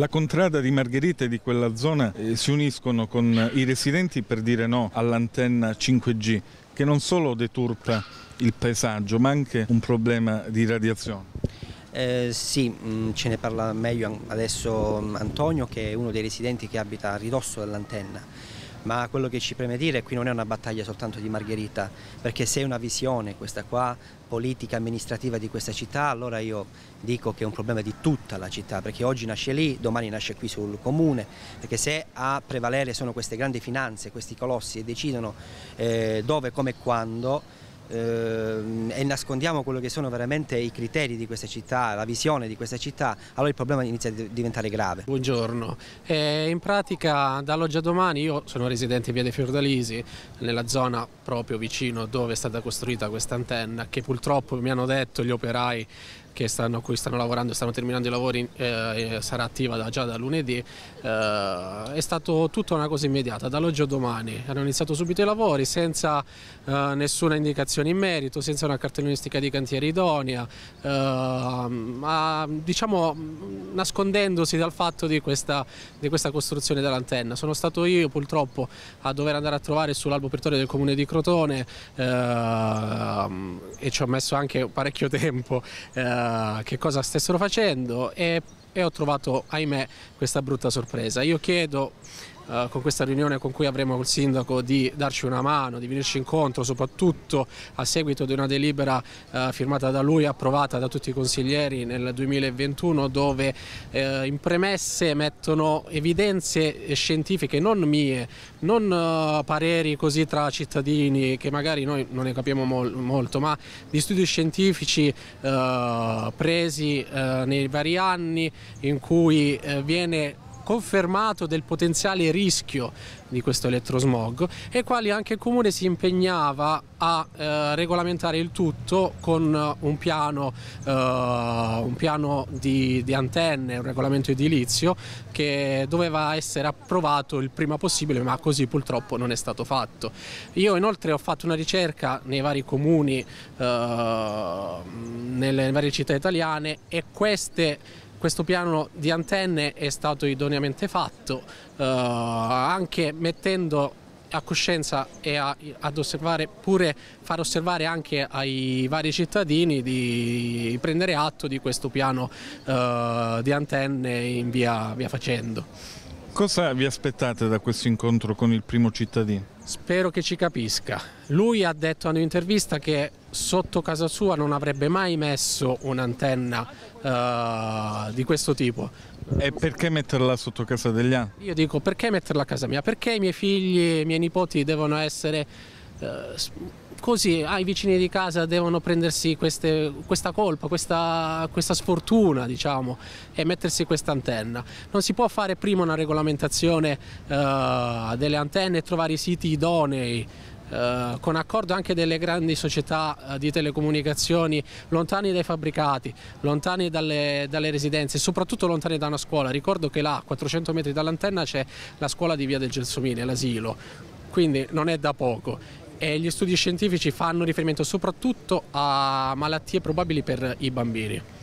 La contrada di Margherita e di quella zona eh, si uniscono con eh, i residenti per dire no all'antenna 5G che non solo deturpa il paesaggio ma anche un problema di radiazione. Eh, sì, mm, ce ne parla meglio adesso mm, Antonio che è uno dei residenti che abita a ridosso dell'antenna ma quello che ci preme dire è che qui non è una battaglia soltanto di Margherita, perché se è una visione questa qua politica amministrativa di questa città, allora io dico che è un problema di tutta la città, perché oggi nasce lì, domani nasce qui sul comune, perché se a prevalere sono queste grandi finanze, questi colossi e decidono eh, dove, come e quando, Ehm, e nascondiamo quello che sono veramente i criteri di questa città, la visione di questa città, allora il problema inizia a diventare grave. Buongiorno, eh, in pratica dall'oggi a domani io sono residente in via dei Fiordalisi, nella zona proprio vicino dove è stata costruita questa antenna che purtroppo mi hanno detto gli operai stanno, cui stanno lavorando e stanno terminando i lavori eh, sarà attiva da, già da lunedì, eh, è stata tutta una cosa immediata, dall'oggi a domani hanno iniziato subito i lavori senza eh, nessuna indicazione in merito, senza una cartellonistica di cantiere idonea, eh, ma diciamo nascondendosi dal fatto di questa, di questa costruzione dell'antenna. Sono stato io purtroppo a dover andare a trovare sull'albo pretorio del comune di Crotone eh, e ci ho messo anche parecchio tempo. Eh, eh, che cosa stessero facendo e, e ho trovato, ahimè, questa brutta sorpresa. Io chiedo eh, con questa riunione con cui avremo il sindaco di darci una mano, di venirci incontro, soprattutto a seguito di una delibera eh, firmata da lui e approvata da tutti i consiglieri nel 2021 dove eh, in premesse mettono evidenze scientifiche non mie, non eh, pareri così tra cittadini che magari noi non ne capiamo mol molto, ma di studi scientifici eh, presi nei vari anni in cui viene confermato del potenziale rischio di questo elettrosmog e quali anche il Comune si impegnava a eh, regolamentare il tutto con eh, un piano, eh, un piano di, di, antenne, un regolamento edilizio che doveva essere approvato il prima possibile ma così purtroppo non è stato fatto. Io inoltre ho fatto una ricerca nei vari comuni, eh, nelle varie città italiane e queste questo piano di antenne è stato idoneamente fatto, eh, anche mettendo a coscienza e a, ad osservare pure far osservare anche ai vari cittadini di prendere atto di questo piano eh, di antenne in via, via facendo. Cosa vi aspettate da questo incontro con il primo cittadino? Spero che ci capisca. Lui ha detto in un'intervista che sotto casa sua non avrebbe mai messo un'antenna uh, di questo tipo. E perché metterla sotto casa degli altri? Io dico perché metterla a casa mia? Perché i miei figli e i miei nipoti devono essere eh, così ai ah, vicini di casa devono prendersi queste, questa colpa, questa, questa sfortuna diciamo, e mettersi questa antenna. Non si può fare prima una regolamentazione eh, delle antenne e trovare i siti idonei eh, con accordo anche delle grandi società eh, di telecomunicazioni lontani dai fabbricati, lontani dalle, dalle residenze, soprattutto lontani da una scuola. Ricordo che là, a 400 metri dall'antenna, c'è la scuola di Via del Gelsomini, l'asilo, quindi non è da poco e gli studi scientifici fanno riferimento soprattutto a malattie probabili per i bambini.